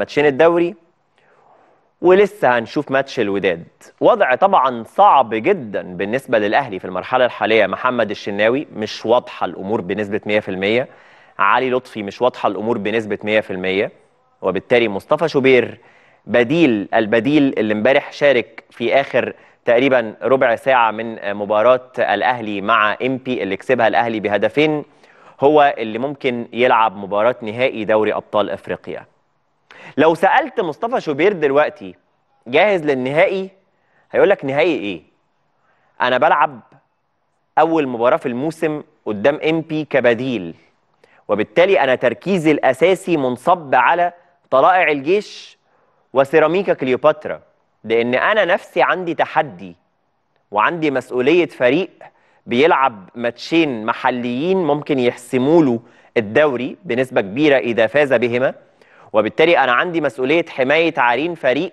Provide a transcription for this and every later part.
ماتشين الدوري ولسه هنشوف ماتش الوداد وضع طبعا صعب جدا بالنسبه للاهلي في المرحله الحاليه محمد الشناوي مش واضحه الامور بنسبه 100% علي لطفي مش واضحه الامور بنسبه 100% وبالتالي مصطفى شوبير بديل البديل اللي امبارح شارك في اخر تقريبا ربع ساعه من مباراه الاهلي مع امبي اللي كسبها الاهلي بهدفين هو اللي ممكن يلعب مباراه نهائي دوري ابطال افريقيا لو سالت مصطفى شوبير دلوقتي جاهز للنهائي هيقول لك نهائي ايه انا بلعب اول مباراه في الموسم قدام ام بي كبديل وبالتالي انا تركيزي الاساسي منصب على طلائع الجيش وسيراميكا كليوباترا لان انا نفسي عندي تحدي وعندي مسؤوليه فريق بيلعب ماتشين محليين ممكن يحسموا له الدوري بنسبه كبيره اذا فاز بهما وبالتالي انا عندي مسؤوليه حمايه عارين فريق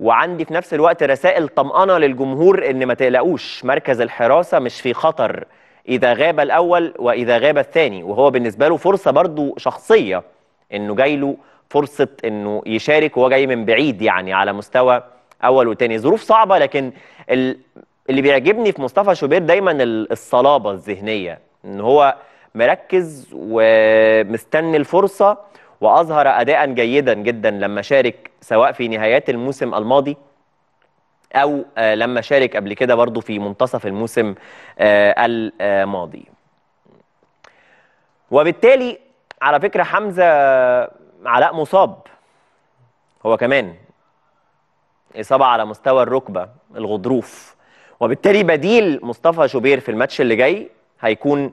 وعندي في نفس الوقت رسائل طمأنة للجمهور ان ما تقلقوش مركز الحراسة مش في خطر اذا غاب الاول واذا غاب الثاني وهو بالنسبة له فرصة برضو شخصية انه جاي له فرصة انه يشارك وهو جاي من بعيد يعني على مستوى اول وثاني ظروف صعبة لكن اللي بيعجبني في مصطفى شوبير دايما الصلابة الذهنية ان هو مركز ومستني الفرصة وأظهر أداء جيدا جدا لما شارك سواء في نهايات الموسم الماضي أو آه، لما شارك قبل كده برضه في منتصف الموسم آه، الماضي وبالتالي على فكرة حمزة علاء مصاب هو كمان إصابة على مستوى الركبة الغضروف وبالتالي بديل مصطفى شوبير في الماتش اللي جاي هيكون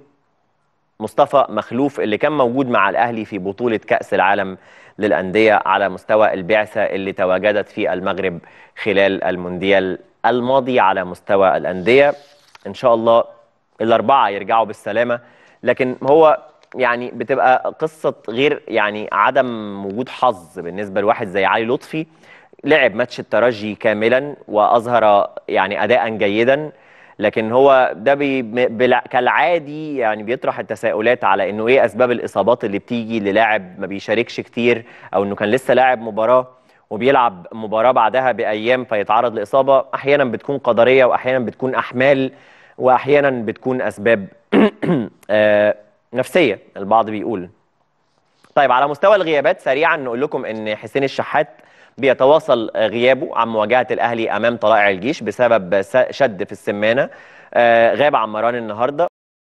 مصطفى مخلوف اللي كان موجود مع الأهلي في بطولة كأس العالم للأندية على مستوى البعثة اللي تواجدت في المغرب خلال المونديال الماضي على مستوى الأندية إن شاء الله الأربعة يرجعوا بالسلامة لكن هو يعني بتبقى قصة غير يعني عدم وجود حظ بالنسبة لواحد زي علي لطفي لعب ماتش الترجي كاملا وأظهر يعني أداء جيدا لكن هو ده بي بلا كالعادي يعني بيطرح التساؤلات على انه ايه اسباب الاصابات اللي بتيجي للاعب ما بيشاركش كتير او انه كان لسه لاعب مباراه وبيلعب مباراه بعدها بايام فيتعرض لاصابه احيانا بتكون قدريه واحيانا بتكون احمال واحيانا بتكون اسباب آه، نفسيه البعض بيقول طيب على مستوى الغيابات سريعا نقول لكم ان حسين الشحات بيتواصل غيابه عن مواجهه الاهلي امام طلائع الجيش بسبب شد في السمانه آه، غاب عن مران النهارده